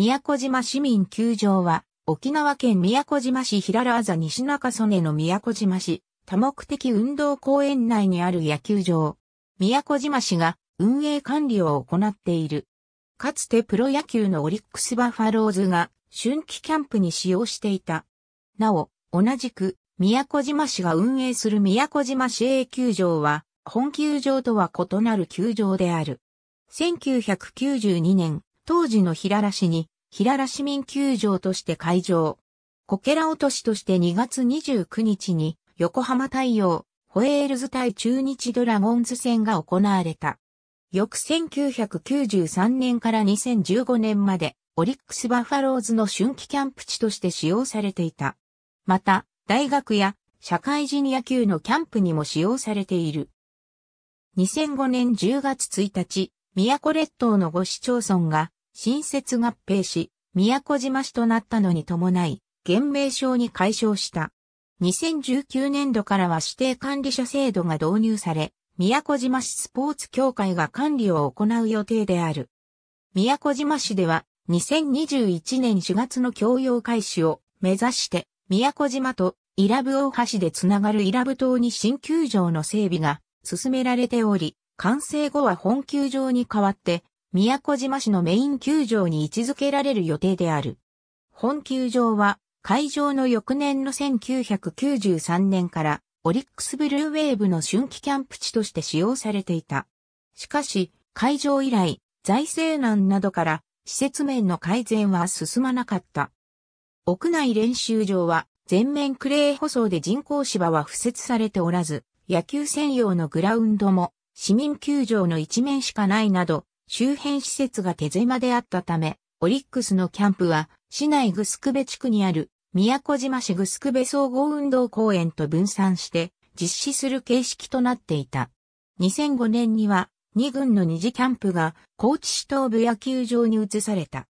宮古島市民球場は、沖縄県宮古島市平良あざ西中曽根の宮古島市、多目的運動公園内にある野球場。宮古島市が運営管理を行っている。かつてプロ野球のオリックスバファローズが春季キャンプに使用していた。なお、同じく宮古島市が運営する宮古島市営球場は、本球場とは異なる球場である。1992年、当時の平良市に、平良市民球場として開場。こけら落としとして2月29日に、横浜太陽、ホエールズ対中日ドラゴンズ戦が行われた。翌1993年から2015年まで、オリックスバファローズの春季キャンプ地として使用されていた。また、大学や社会人野球のキャンプにも使用されている。2005年10月1日、都列島の5市町村が新設合併し、宮古島市となったのに伴い、現名称に解消した。2019年度からは指定管理者制度が導入され、宮古島市スポーツ協会が管理を行う予定である。宮古島市では、2021年4月の共用開始を目指して、宮古島と伊良部大橋でつながる伊良部島に新球場の整備が進められており、完成後は本球場に代わって宮古島市のメイン球場に位置づけられる予定である。本球場は、会場の翌年の1993年からオリックスブルーウェーブの春季キャンプ地として使用されていた。しかし、会場以来、財政難などから施設面の改善は進まなかった。屋内練習場は全面クレー舗装で人工芝は付設されておらず、野球専用のグラウンドも市民球場の一面しかないなど、周辺施設が手狭であったため、オリックスのキャンプは、市内グスクベ地区にある、宮古島市グスクベ総合運動公園と分散して、実施する形式となっていた。2005年には、2軍の二次キャンプが、高知市東部野球場に移された。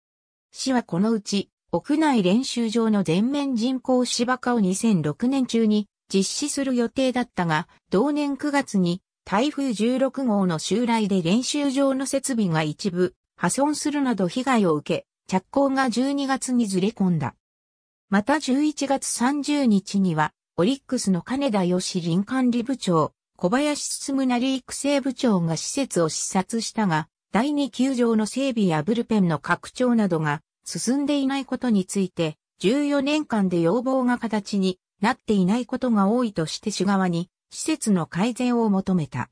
市はこのうち、屋内練習場の全面人工芝化を2006年中に実施する予定だったが、同年9月に台風16号の襲来で練習場の設備が一部破損するなど被害を受け、着工が12月にずれ込んだ。また11月30日には、オリックスの金田義林管理部長、小林進成育成部長が施設を視察したが、第二球場の整備やブルペンの拡張などが進んでいないことについて、14年間で要望が形になっていないことが多いとして市側に施設の改善を求めた。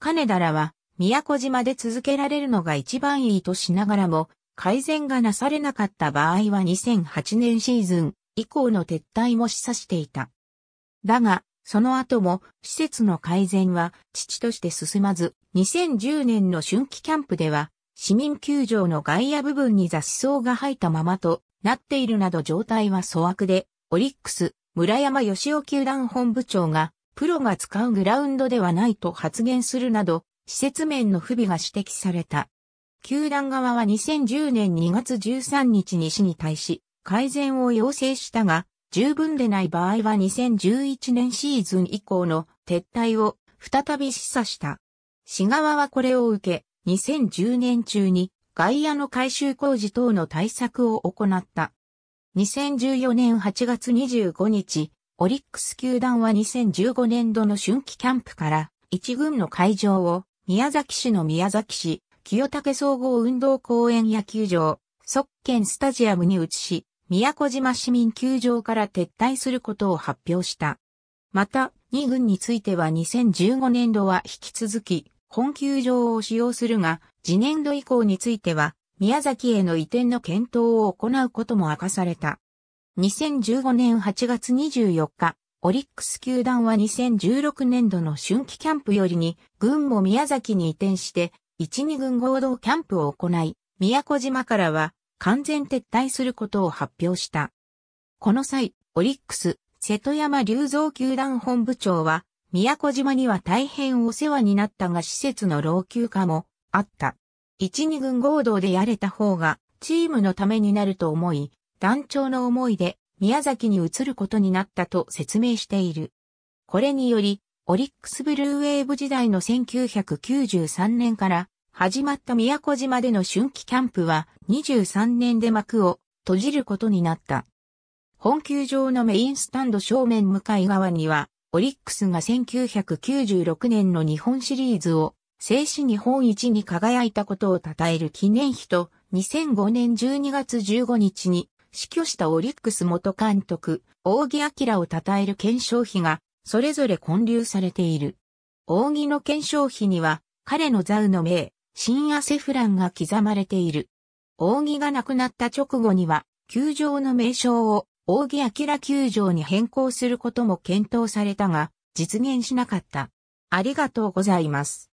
金田らは、宮古島で続けられるのが一番いいとしながらも、改善がなされなかった場合は2008年シーズン以降の撤退も示唆していた。だが、その後も施設の改善は父として進まず、2010年の春季キャンプでは、市民球場の外野部分に雑草が入ったままとなっているなど状態は粗悪で、オリックス、村山義雄球団本部長がプロが使うグラウンドではないと発言するなど、施設面の不備が指摘された。球団側は2010年2月13日に市に対し、改善を要請したが、十分でない場合は2011年シーズン以降の撤退を再び示唆した。市側はこれを受け、2010年中に外野の改修工事等の対策を行った。2014年8月25日、オリックス球団は2015年度の春季キャンプから一軍の会場を宮崎市の宮崎市清武総合運動公園野球場即県スタジアムに移し宮古島市民球場から撤退することを発表した。また2軍については2015年度は引き続き本球場を使用するが、次年度以降については、宮崎への移転の検討を行うことも明かされた。2015年8月24日、オリックス球団は2016年度の春季キャンプよりに、軍も宮崎に移転して、1、2軍合同キャンプを行い、宮古島からは完全撤退することを発表した。この際、オリックス、瀬戸山隆造球団本部長は、宮古島には大変お世話になったが施設の老朽化もあった。1、2軍合同でやれた方がチームのためになると思い、団長の思いで宮崎に移ることになったと説明している。これにより、オリックスブルーウェーブ時代の1993年から始まった宮古島での春季キャンプは23年で幕を閉じることになった。本球場のメインスタンド正面向かい側には、オリックスが1996年の日本シリーズを静止日本一に輝いたことを称える記念碑と2005年12月15日に死去したオリックス元監督、大木明を称える検証費が、それぞれ混流されている。大木の検証費には、彼のザウのシ新アセフランが刻まれている。大木が亡くなった直後には、球場の名称を大木明球場に変更することも検討されたが、実現しなかった。ありがとうございます。